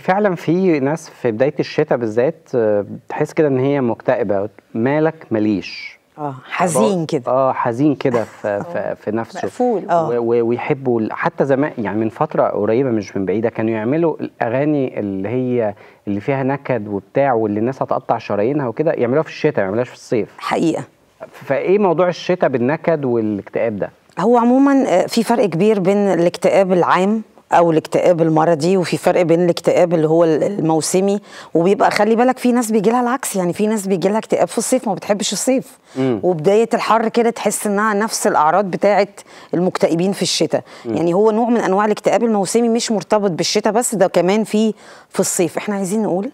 فعلا في ناس في بدايه الشتاء بالذات آه، تحس كده ان هي مكتئبه مالك ماليش اه حزين كده اه حزين كده في, في, آه، في نفسه مقفول اه ويحبوا حتى زمان يعني من فتره قريبه مش من بعيده كانوا يعملوا الاغاني اللي هي اللي فيها نكد وبتاع واللي الناس هتقطع شرايينها وكده يعملوها في الشتاء ما يعملوهاش في الصيف حقيقه فايه موضوع الشتاء بالنكد والاكتئاب ده؟ هو عموما آه، في فرق كبير بين الاكتئاب العام او الاكتئاب المرضي وفي فرق بين الاكتئاب اللي هو الموسمي وبيبقى خلي بالك في ناس بيجي لها العكس يعني في ناس بيجي لها اكتئاب في الصيف ما بتحبش الصيف مم. وبدايه الحر كده تحس انها نفس الاعراض بتاعه المكتئبين في الشتاء مم. يعني هو نوع من انواع الاكتئاب الموسمي مش مرتبط بالشتاء بس ده كمان في في الصيف احنا عايزين نقول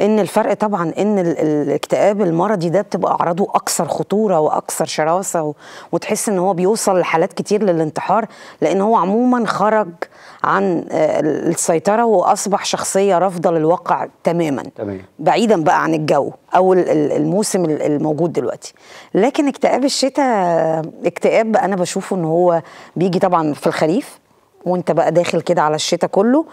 ان الفرق طبعا ان الاكتئاب المرضي ده بتبقى اعراضه اكثر خطوره واكثر شراسه وتحس ان هو بيوصل لحالات كتير للانتحار لان هو عموما خرج عن آه، السيطره واصبح شخصيه رافضه للواقع تماما تمام. بعيدا بقى عن الجو او الموسم الموجود دلوقتي لكن اكتئاب الشتاء اكتئاب انا بشوفه ان هو بيجي طبعا في الخريف وانت بقى داخل كده على الشتاء كله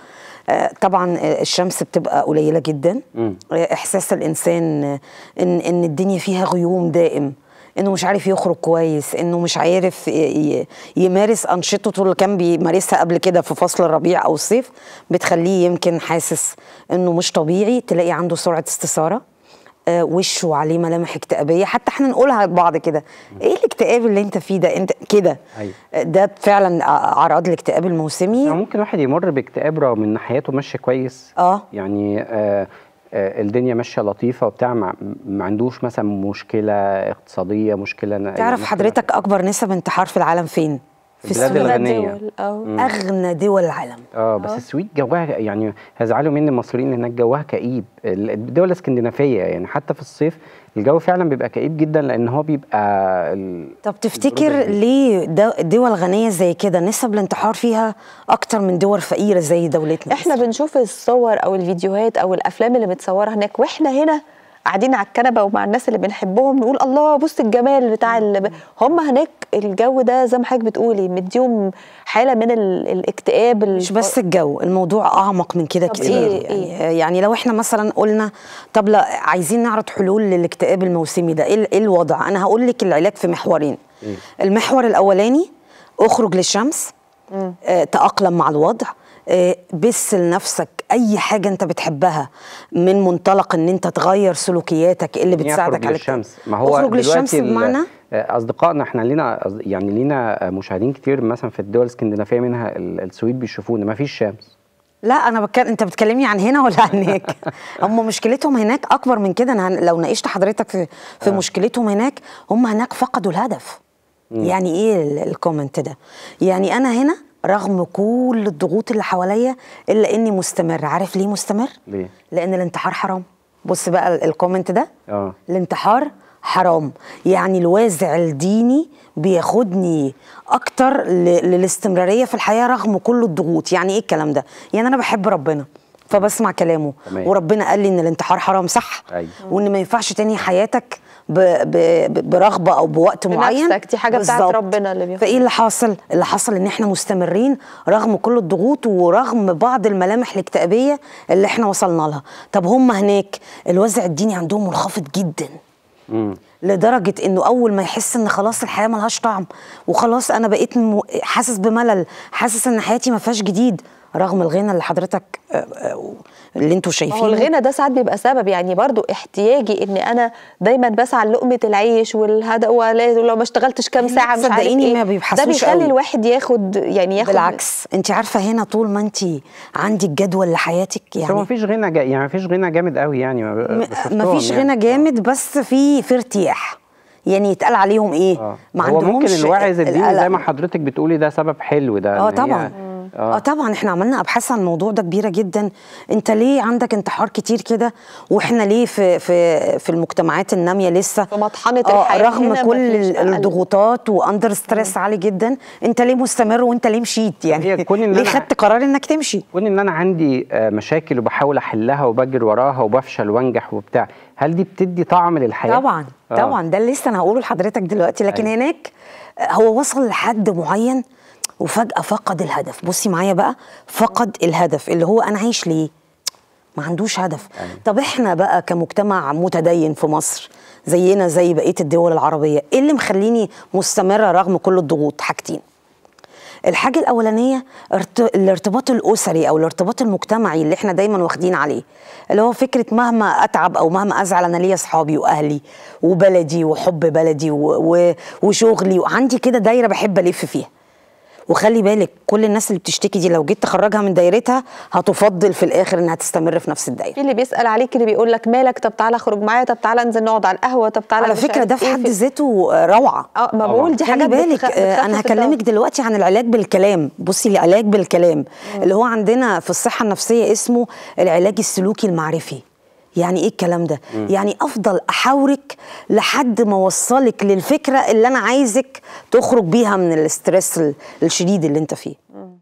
آه، طبعا آه، الشمس بتبقى قليله جدا آه، احساس الانسان ان ان الدنيا فيها غيوم دائم انه مش عارف يخرج كويس انه مش عارف يمارس انشطته اللي كان بيمارسها قبل كده في فصل الربيع او الصيف بتخليه يمكن حاسس انه مش طبيعي تلاقي عنده سرعه استثاره آه، وشه عليه ملامح اكتئابيه حتى احنا نقولها لبعض كده ايه الاكتئاب اللي انت فيه ده انت كده أيوة. آه، ده فعلا اعراض الاكتئاب الموسمي ممكن واحد يمر باكتئاب رغم ان حياته ماشيه كويس اه يعني آه, آه، الدنيا ماشيه لطيفه وبتاع ما عندوش مثلا مشكله اقتصاديه مشكله تعرف مشكلة يعني حضرتك اكبر نسب انتحار في العالم فين؟ في البلاد الغنية دول أو أغنى دول العالم اه بس أوه. السويد جواها يعني هزعلوا مني المصريين هناك جواها كئيب الدول الاسكندنافية يعني حتى في الصيف الجو فعلا بيبقى كئيب جدا لأن هو بيبقى طب تفتكر ليه دول غنية زي كده نسب الانتحار فيها أكتر من دول فقيرة زي دولتنا احنا بنشوف الصور أو الفيديوهات أو الأفلام اللي متصورة هناك وإحنا هنا قاعدين على الكنبه ومع الناس اللي بنحبهم نقول الله بص الجمال بتاع هم هناك الجو ده زي ما حضرتك بتقولي مديهم حاله من ال... الاكتئاب ال... مش بس الجو الموضوع اعمق من كده كتير إيه؟, إيه؟ يعني, إيه؟ يعني لو احنا مثلا قلنا طب لا عايزين نعرض حلول للاكتئاب الموسمي ده ايه, إيه الوضع انا هقول لك العلاج في محورين إيه؟ المحور الاولاني اخرج للشمس إيه؟ تاقلم مع الوضع آه، بس لنفسك اي حاجه انت بتحبها من منطلق ان انت تغير سلوكياتك إيه اللي بتساعدك على الشمس ما هو اخرج للشمس بمعنى آه، اصدقائنا احنا لينا يعني لينا مشاهدين كتير مثلا في الدول الاسكندنافيه منها السويد بيشوفونا ما فيش شمس لا انا بتكلم انت بتكلمني عن هنا ولا عن هناك هم مشكلتهم هناك اكبر من كده انا لو ناقشت حضرتك في, في آه. مشكلتهم هناك هم هناك فقدوا الهدف مم. يعني ايه الكومنت ده يعني انا هنا رغم كل الضغوط اللي حواليا الا اني مستمر عارف ليه مستمر ليه لان الانتحار حرام بص بقى الكومنت ده اه الانتحار حرام يعني الوازع الديني بياخدني اكتر للاستمراريه في الحياه رغم كل الضغوط يعني ايه الكلام ده يعني انا بحب ربنا فبسمع كلامه تمام. وربنا قال لي ان الانتحار حرام صح أيوة. وان ما ينفعش تنهي حياتك ب... ب... برغبه او بوقت بنفسك. معين دي حاجه بتاعت ربنا اللي بيحصل فايه اللي حاصل اللي حصل ان احنا مستمرين رغم كل الضغوط ورغم بعض الملامح الاكتئابيه اللي احنا وصلنا لها طب هم هناك الوزع الديني عندهم منخفض جدا امم لدرجه انه اول ما يحس ان خلاص الحياه ملهاش طعم وخلاص انا بقيت حاسس بملل حاسس ان حياتي ما فيهاش جديد رغم الغنى اللي حضرتك آه، آه، اللي انتوا شايفينه هو الغنى ده ساعات بيبقى سبب يعني برضو احتياجي ان انا دايما بسعى لقمه العيش والهدا ولو ما اشتغلتش كام ساعه مش صدقيني إيه. ما بيبحثوش ده بيخلي الواحد ياخد يعني ياخد بالعكس انت عارفه هنا طول ما انت عندك جدول لحياتك يعني ما فيش غنى يعني ما فيش غنى جامد قوي يعني ما فيش يعني. غنى جامد بس في في ارتياح يعني يتقال عليهم ايه آه. ما عندهمش ممكن الوعي الديني زي ما حضرتك بتقولي ده سبب حلو ده اه طبعا آه. اه طبعا احنا عملنا ابحاث عن الموضوع ده كبيره جدا انت ليه عندك انتحار كتير كده واحنا ليه في في في المجتمعات الناميه لسه في مطحنه آه الحياه رغم كل الضغوطات واندر ستريس آه. عالي جدا انت ليه مستمر وانت ليه مشيت يعني هي كون إن ليه خدت قرار انك تمشي كون ان انا عندي آه، مشاكل وبحاول احلها وبجري وراها وبفشل وانجح وبتاع هل دي بتدي طعم للحياه طبعا آه. طبعا ده اللي لسه انا هقوله لحضرتك دلوقتي لكن أيوة. هناك هو وصل لحد معين وفجاه فقد الهدف بصي معايا بقى فقد الهدف اللي هو انا عايش ليه ما عندوش هدف أيوة. طب احنا بقى كمجتمع متدين في مصر زينا زي بقيه الدول العربيه ايه اللي مخليني مستمره رغم كل الضغوط حاجتين الحاجه الاولانيه الارتباط الاسري او الارتباط المجتمعي اللي احنا دايما واخدين عليه اللي هو فكره مهما اتعب او مهما ازعل انا ليا اصحابي واهلي وبلدي وحب بلدي وشغلي وعندي كده دايره بحب الف فيها وخلي بالك كل الناس اللي بتشتكي دي لو جيت تخرجها من دايرتها هتفضل في الاخر انها تستمر في نفس الدايره اللي بيسال عليك اللي بيقول لك مالك طب تعالى اخرج معايا طب تعالى انزل نقعد على القهوه طب تعالى على فكره ده إيه في حد ذاته روعه اه ما بقول دي حاجه بالك بتخ... آه، انا هكلمك دلوقتي عن العلاج بالكلام بصي العلاج بالكلام مم. اللي هو عندنا في الصحه النفسيه اسمه العلاج السلوكي المعرفي يعني ايه الكلام ده مم. يعني افضل احاورك لحد ما اوصلك للفكره اللي انا عايزك تخرج بيها من الاسترس الشديد اللي انت فيه مم.